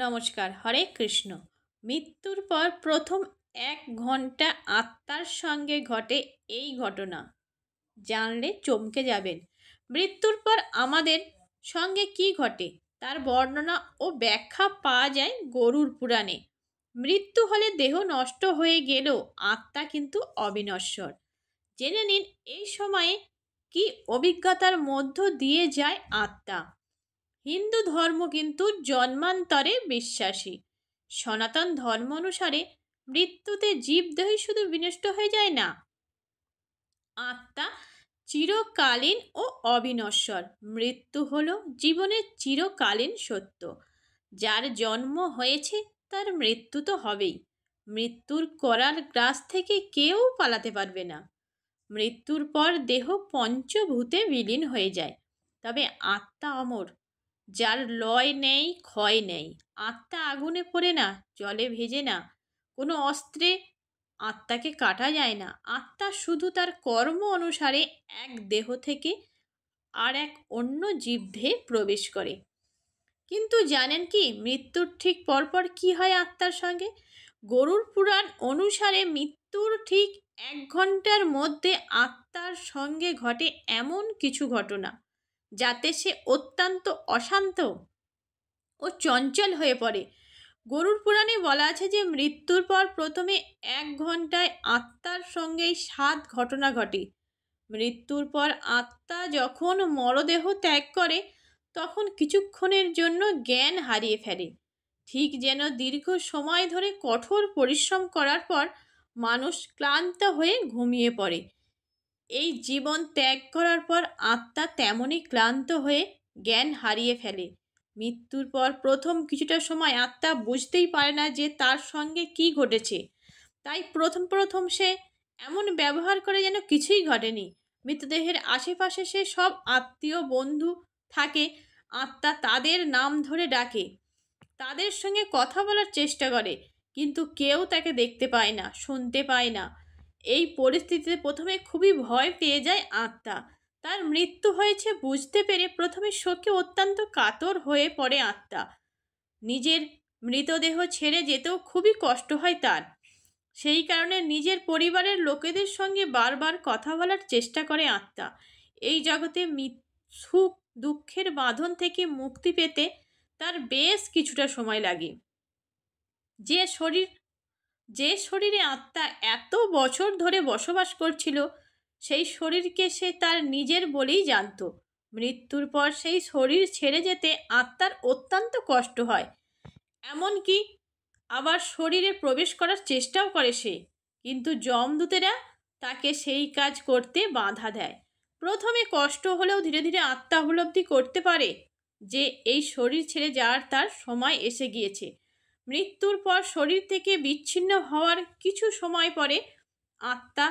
নমস্কার হরে কৃষ্ণ মৃত্যুর পর প্রথম এক ঘন্টা আত্মার সঙ্গে ঘটে এই ঘটনা জানলে চমকে যাবেন মৃত্যুর পর আমাদের সঙ্গে কি ঘটে তার বর্ণনা ও ব্যাখ্যা পাওয়া যায় গরুর পুরাণে মৃত্যু হলে দেহ নষ্ট হয়ে গেলেও আত্মা কিন্তু অবিনশ্বর জেনে নিন এই সময়ে কি অভিজ্ঞতার মধ্য দিয়ে যায় আত্মা হিন্দু ধর্ম কিন্তু জন্মান্তরে বিশ্বাসী সনাতন ধর্ম অনুসারে মৃত্যুতে জীবদেহই শুধু বিনষ্ট হয়ে যায় না আত্মা চিরকালীন ও অবিনশ্বর মৃত্যু হল জীবনের চিরকালীন সত্য যার জন্ম হয়েছে তার মৃত্যু তো হবেই মৃত্যুর করার গ্রাস থেকে কেউ পালাতে পারবে না মৃত্যুর পর দেহ পঞ্চভূতে বিলীন হয়ে যায় তবে আত্মা অমর যার লয় নেই ক্ষয় নেই আত্মা আগুনে পড়ে না জলে ভেজে না কোনো অস্ত্রে আত্মাকে কাটা যায় না আত্মা শুধু তার কর্ম অনুসারে এক দেহ থেকে আর এক অন্য জীবদেহে প্রবেশ করে কিন্তু জানেন কি মৃত্যুর ঠিক পরপর কি হয় আত্মার সঙ্গে গরুর পুরাণ অনুসারে মৃত্যুর ঠিক এক ঘন্টার মধ্যে আত্মার সঙ্গে ঘটে এমন কিছু ঘটনা যাতে সে অত্যন্ত অশান্ত ও চঞ্চল হয়ে পড়ে গরুর পুরাণে বলা আছে যে মৃত্যুর পর প্রথমে এক ঘন্টায় আত্মার সঙ্গেই সাত ঘটনা ঘটে মৃত্যুর পর আত্মা যখন মরদেহ ত্যাগ করে তখন কিছুক্ষণের জন্য জ্ঞান হারিয়ে ফেলে ঠিক যেন দীর্ঘ সময় ধরে কঠোর পরিশ্রম করার পর মানুষ ক্লান্ত হয়ে ঘুমিয়ে পড়ে এই জীবন ত্যাগ করার পর আত্মা তেমনই ক্লান্ত হয়ে জ্ঞান হারিয়ে ফেলে মৃত্যুর পর প্রথম কিছুটা সময় আত্মা বুঝতেই পারে না যে তার সঙ্গে কি ঘটেছে তাই প্রথম প্রথম সে এমন ব্যবহার করে যেন কিছুই ঘটেনি মৃতদেহের আশেপাশে সে সব আত্মীয় বন্ধু থাকে আত্মা তাদের নাম ধরে ডাকে তাদের সঙ্গে কথা বলার চেষ্টা করে কিন্তু কেউ তাকে দেখতে পায় না শুনতে পায় না এই পরিস্থিতিতে প্রথমে খুবই ভয় পেয়ে যায় আত্মা তার মৃত্যু হয়েছে বুঝতে পেরে প্রথমে শোকে অত্যন্ত কাতর হয়ে পড়ে আত্মা নিজের মৃতদেহ ছেড়ে যেতেও খুবই কষ্ট হয় তার সেই কারণে নিজের পরিবারের লোকেদের সঙ্গে বারবার কথা বলার চেষ্টা করে আত্মা এই জগতে সুখ দুঃখের বাঁধন থেকে মুক্তি পেতে তার বেশ কিছুটা সময় লাগে যে শরীর যে শরীরে আত্মা এত বছর ধরে বসবাস করছিল সেই শরীরকে সে তার নিজের বলেই জানত মৃত্যুর পর সেই শরীর ছেড়ে যেতে আত্মার অত্যন্ত কষ্ট হয় এমনকি আবার শরীরে প্রবেশ করার চেষ্টাও করে সে কিন্তু যমদূতেরা তাকে সেই কাজ করতে বাধা দেয় প্রথমে কষ্ট হলেও ধীরে ধীরে আত্মা উপলব্ধি করতে পারে যে এই শরীর ছেড়ে যাওয়ার তার সময় এসে গিয়েছে মৃত্যুর পর শরীর থেকে বিচ্ছিন্ন হওয়ার কিছু সময় পরে আত্মা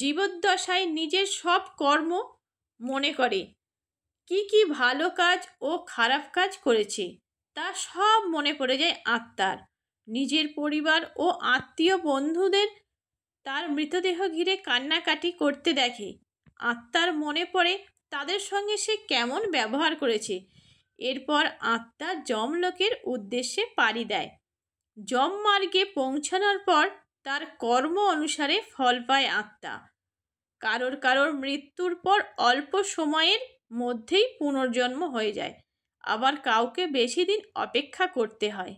জীবদ্দশায় নিজের সব কর্ম মনে করে কি কি ভালো কাজ ও খারাপ কাজ করেছে তা সব মনে পড়ে যায় আত্মার নিজের পরিবার ও আত্মীয় বন্ধুদের তার মৃতদেহ ঘিরে কান্নাকাটি করতে দেখে আত্মার মনে পড়ে তাদের সঙ্গে সে কেমন ব্যবহার করেছে এরপর আত্মা যমলোকের উদ্দেশ্যে পাড়ি দেয় যম মার্গে পৌঁছানোর পর তার কর্ম অনুসারে ফল পায় আত্মা কারোর কারোর মৃত্যুর পর অল্প সময়ের মধ্যেই পুনর্জন্ম হয়ে যায় আবার কাউকে বেশি দিন অপেক্ষা করতে হয়